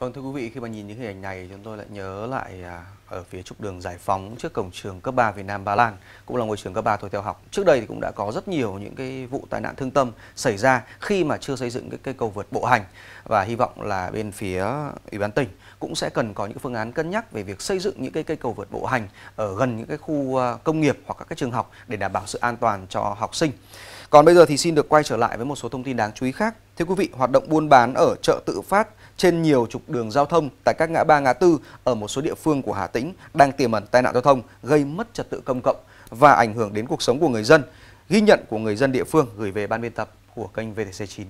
Vâng thưa quý vị, khi mà nhìn những hình ảnh này chúng tôi lại nhớ lại à, ở phía trục đường Giải Phóng trước cổng trường cấp 3 Việt Nam Ba Lan, cũng là ngôi trường cấp 3 tôi theo học. Trước đây thì cũng đã có rất nhiều những cái vụ tai nạn thương tâm xảy ra khi mà chưa xây dựng cái cây cầu vượt bộ hành và hy vọng là bên phía Ủy ban tỉnh cũng sẽ cần có những phương án cân nhắc về việc xây dựng những cái cây cầu vượt bộ hành ở gần những cái khu à, công nghiệp hoặc các cái trường học để đảm bảo sự an toàn cho học sinh. Còn bây giờ thì xin được quay trở lại với một số thông tin đáng chú ý khác. Thưa quý vị, hoạt động buôn bán ở chợ tự phát trên nhiều trục đường giao thông tại các ngã ba ngã tư ở một số địa phương của Hà Tĩnh đang tiềm ẩn tai nạn giao thông gây mất trật tự công cộng và ảnh hưởng đến cuộc sống của người dân. Ghi nhận của người dân địa phương gửi về ban biên tập của kênh VTC9.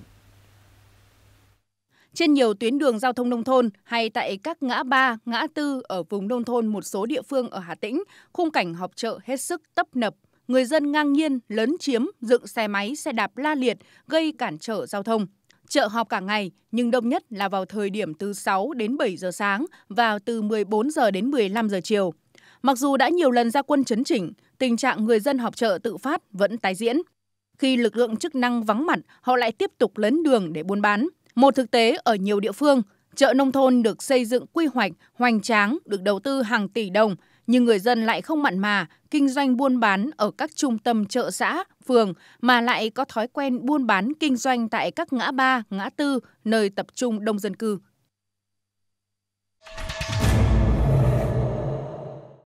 Trên nhiều tuyến đường giao thông nông thôn hay tại các ngã ba, ngã tư ở vùng nông thôn một số địa phương ở Hà Tĩnh, khung cảnh họp chợ hết sức tấp nập, người dân ngang nhiên lấn chiếm dựng xe máy, xe đạp la liệt gây cản trở giao thông. Chợ họp cả ngày nhưng đông nhất là vào thời điểm từ 6 đến 7 giờ sáng và từ 14 giờ đến 15 giờ chiều. Mặc dù đã nhiều lần ra quân chấn chỉnh, tình trạng người dân họp chợ tự phát vẫn tái diễn. Khi lực lượng chức năng vắng mặt, họ lại tiếp tục lấn đường để buôn bán. Một thực tế ở nhiều địa phương, Chợ nông thôn được xây dựng quy hoạch, hoành tráng, được đầu tư hàng tỷ đồng, nhưng người dân lại không mặn mà kinh doanh buôn bán ở các trung tâm chợ xã, phường mà lại có thói quen buôn bán kinh doanh tại các ngã ba, ngã tư nơi tập trung đông dân cư.